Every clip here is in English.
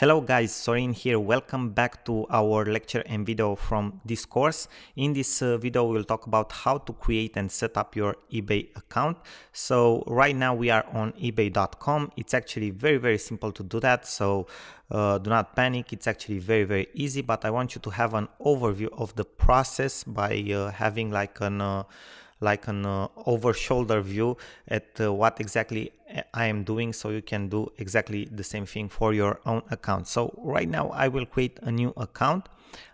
Hello guys, Sorin here. Welcome back to our lecture and video from this course. In this uh, video, we'll talk about how to create and set up your eBay account. So right now we are on ebay.com. It's actually very, very simple to do that. So uh, do not panic. It's actually very, very easy, but I want you to have an overview of the process by uh, having like an uh, like an uh, over shoulder view at uh, what exactly I am doing so you can do exactly the same thing for your own account. So right now I will create a new account.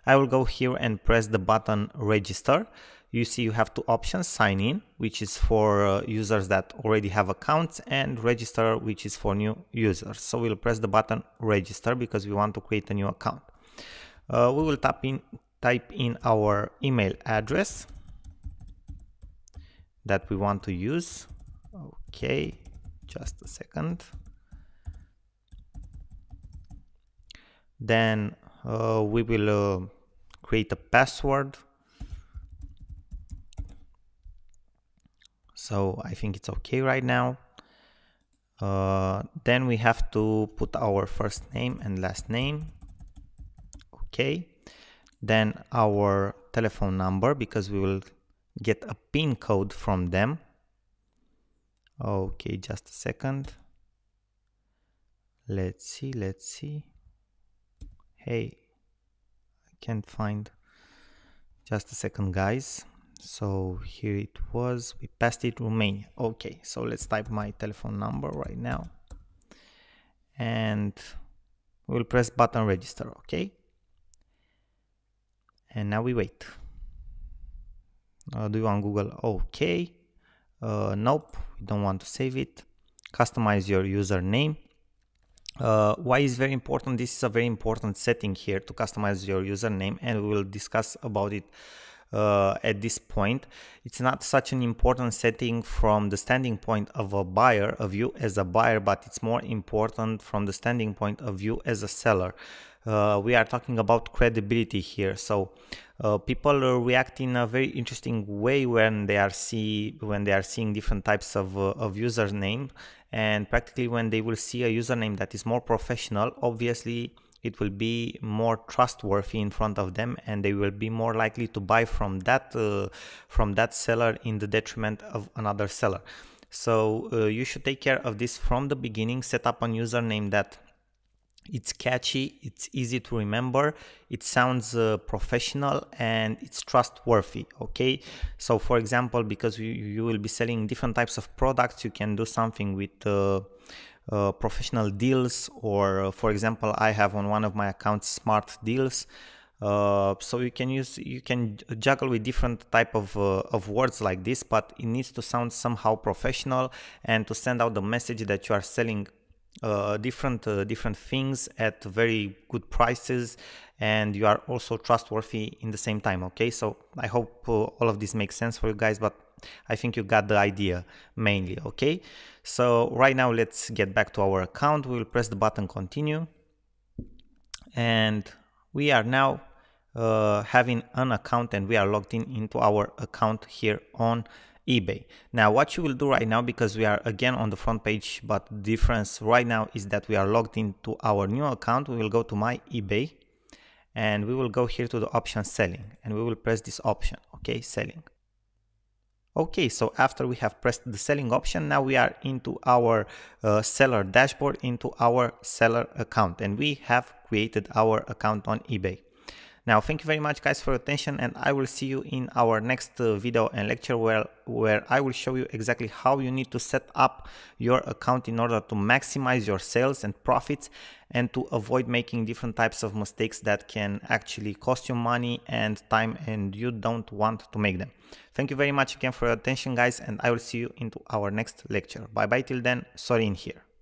I will go here and press the button register. You see you have two options, sign in, which is for uh, users that already have accounts and register, which is for new users. So we'll press the button register because we want to create a new account. Uh, we will tap in, type in our email address that we want to use. Okay, just a second then uh, we will uh, create a password so I think it's okay right now uh, then we have to put our first name and last name okay then our telephone number because we will get a pin code from them Okay, just a second. Let's see, let's see. Hey, I can't find. Just a second, guys. So here it was. We passed it Romania. Okay, so let's type my telephone number right now. And we'll press button register, okay? And now we wait. Uh, do you want Google? Okay uh, nope we don't want to save it customize your username uh, why is very important this is a very important setting here to customize your username and we will discuss about it uh, at this point it's not such an important setting from the standing point of a buyer of you as a buyer but it's more important from the standing point of view as a seller uh, we are talking about credibility here. So uh, people react in a very interesting way when they are see when they are seeing different types of uh, of username, and practically when they will see a username that is more professional, obviously it will be more trustworthy in front of them and they will be more likely to buy from that uh, from that seller in the detriment of another seller so uh, you should take care of this from the beginning set up a username that it's catchy, it's easy to remember, it sounds uh, professional, and it's trustworthy. Okay, so for example, because you, you will be selling different types of products, you can do something with. Uh, uh, professional deals or uh, for example i have on one of my accounts smart deals uh, so you can use you can juggle with different type of uh, of words like this but it needs to sound somehow professional and to send out the message that you are selling uh, different uh, different things at very good prices and you are also trustworthy in the same time okay so i hope uh, all of this makes sense for you guys but i think you got the idea mainly okay so right now let's get back to our account we will press the button continue and we are now uh, having an account and we are logged in into our account here on eBay. Now what you will do right now, because we are again on the front page, but the difference right now is that we are logged into our new account. We will go to my eBay and we will go here to the option selling and we will press this option, okay, selling. Okay, so after we have pressed the selling option, now we are into our uh, seller dashboard, into our seller account and we have created our account on eBay. Now, thank you very much guys for your attention and I will see you in our next uh, video and lecture where, where I will show you exactly how you need to set up your account in order to maximize your sales and profits and to avoid making different types of mistakes that can actually cost you money and time and you don't want to make them. Thank you very much again for your attention guys and I will see you into our next lecture. Bye bye till then, sorry in here.